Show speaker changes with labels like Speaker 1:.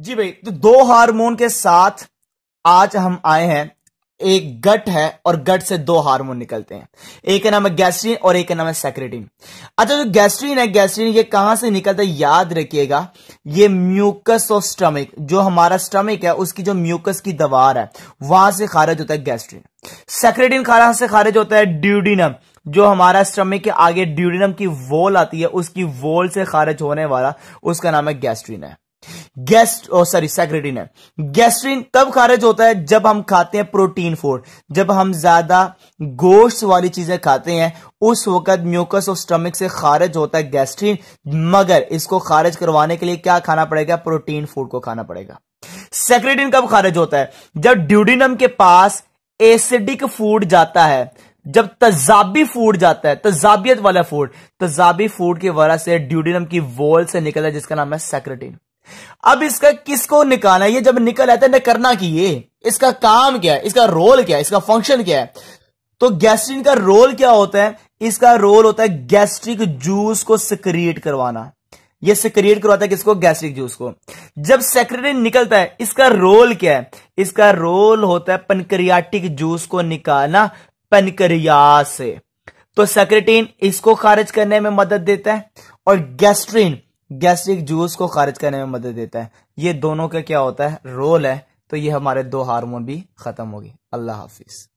Speaker 1: जी भाई तो दो हार्मोन के साथ आज हम आए हैं एक गट है और गट से दो हार्मोन निकलते हैं एक का नाम है गैस्ट्रीन और एक का नाम है सेक्रेटिन अच्छा जो गैस्ट्रीन है गैस्ट्रीन ये कहां से निकलता है याद रखिएगा ये म्यूकस ऑफ स्टमक जो हमारा स्टमक है उसकी जो म्यूकस की दवार है वहां से खारिज होता है गैस्ट्रीन सेक्रेटिन कहां से खारिज होता है ड्यूडिनम जो हमारा स्टमक के आगे ड्यूडिनम की वोल आती है उसकी वोल से खारिज होने वाला उसका नाम है गैस्ट्रीन है गैस्ट सॉरी सैक्रेटिन है गैस्ट्रिन तब खारिज होता है जब हम खाते हैं प्रोटीन फूड जब हम ज्यादा गोश्त वाली चीजें खाते हैं उस वक्त म्यूकस और स्टमक से खारिज होता है गैस्ट्रिन मगर इसको खारिज करवाने के लिए क्या खाना पड़ेगा प्रोटीन फूड को खाना पड़ेगा सेक्रेटिन कब खारिज होता है जब ड्यूडिनम के पास एसिडिक फूड जाता है जब तजाबी फूड जाता है तजाबियत वाला फूड तजाबी फूड की वजह से ड्यूडिनम की वोल से निकलता है जिसका नाम है सेक्रेटिन अब इसका किसको निकालना ये जब निकल आता है ना करना कि ये इसका काम क्या है इसका रोल क्या है इसका फंक्शन क्या है तो गैस्ट्रिन का रोल क्या होता है इसका रोल होता है गैस्ट्रिक जूस को सिक्रिएट करवाना ये सिक्रिएट करवाता है किसको गैस्ट्रिक जूस को जब सेक्रेटिन निकलता है इसका रोल क्या है इसका रोल होता है पनक्रियाटिक जूस को निकालना पनक्रिया से तो सेक्रेटिन इसको खारिज करने में मदद देता है और गैस्ट्रिन गैस्ट्रिक जूस को खारिज करने में मदद देता है ये दोनों का क्या होता है रोल है तो ये हमारे दो हार्मोन भी खत्म होगी अल्लाह हाफिज़